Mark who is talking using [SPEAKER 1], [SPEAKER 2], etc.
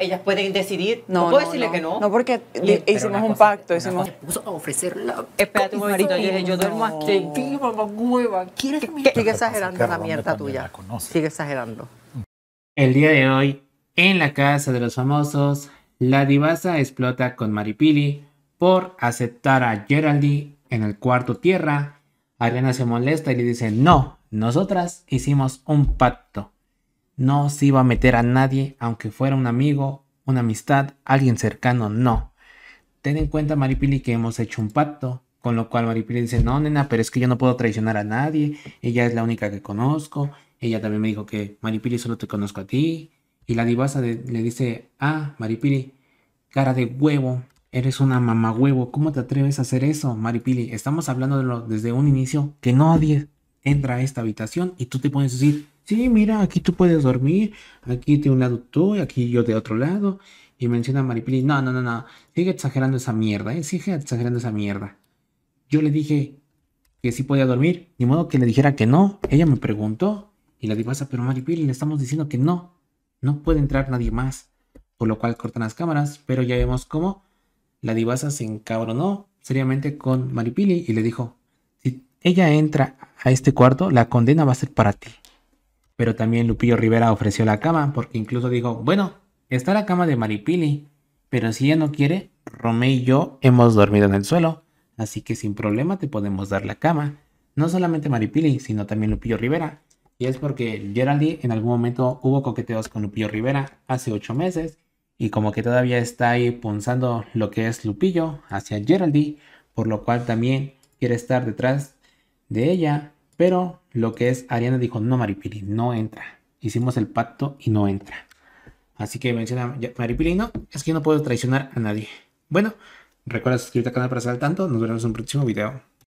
[SPEAKER 1] ellas pueden decidir. No, no puedo decirle que no. No, porque hicimos un pacto. Hicimos... puso a ofrecer la. Espérate un momentito. Yo dije, yo duermo aquí. Viva, hueva. ¿Quieres que Sigue exagerando la mierda tuya. Sigue exagerando. El día de hoy, en la casa de los famosos, la divasa explota con Maripili por aceptar a Geraldine en el cuarto tierra. Ariana se molesta y le dice: No, nosotras hicimos un pacto. No se iba a meter a nadie, aunque fuera un amigo, una amistad, alguien cercano, no. Ten en cuenta, Maripili, que hemos hecho un pacto, con lo cual Maripili dice, no, nena, pero es que yo no puedo traicionar a nadie, ella es la única que conozco, ella también me dijo que Maripili solo te conozco a ti, y la divasa le dice, ah, Maripili, cara de huevo, eres una mamá huevo, ¿cómo te atreves a hacer eso, Maripili? Estamos hablando de desde un inicio que nadie entra a esta habitación y tú te pones a decir, sí, mira, aquí tú puedes dormir, aquí de un lado tú, y aquí yo de otro lado. Y menciona a Maripili, no, no, no, no, sigue exagerando esa mierda, ¿eh? sigue exagerando esa mierda. Yo le dije que sí podía dormir, ni modo que le dijera que no. Ella me preguntó y la divasa, pero Maripili, le estamos diciendo que no, no puede entrar nadie más. Por lo cual cortan las cámaras, pero ya vemos cómo la divasa se encabronó seriamente con Maripili y le dijo, si ella entra a este cuarto, la condena va a ser para ti. Pero también Lupillo Rivera ofreció la cama, porque incluso dijo, bueno, está la cama de Maripili, pero si ella no quiere, Romé y yo hemos dormido en el suelo, así que sin problema te podemos dar la cama. No solamente Maripili, sino también Lupillo Rivera. Y es porque Geraldine en algún momento hubo coqueteos con Lupillo Rivera hace ocho meses, y como que todavía está ahí punzando lo que es Lupillo hacia Geraldine, por lo cual también quiere estar detrás de ella pero lo que es Ariana dijo, no, Maripili, no entra. Hicimos el pacto y no entra. Así que menciona Maripili, no, es que no puedo traicionar a nadie. Bueno, recuerda suscribirte al canal para estar al tanto. Nos veremos en un próximo video.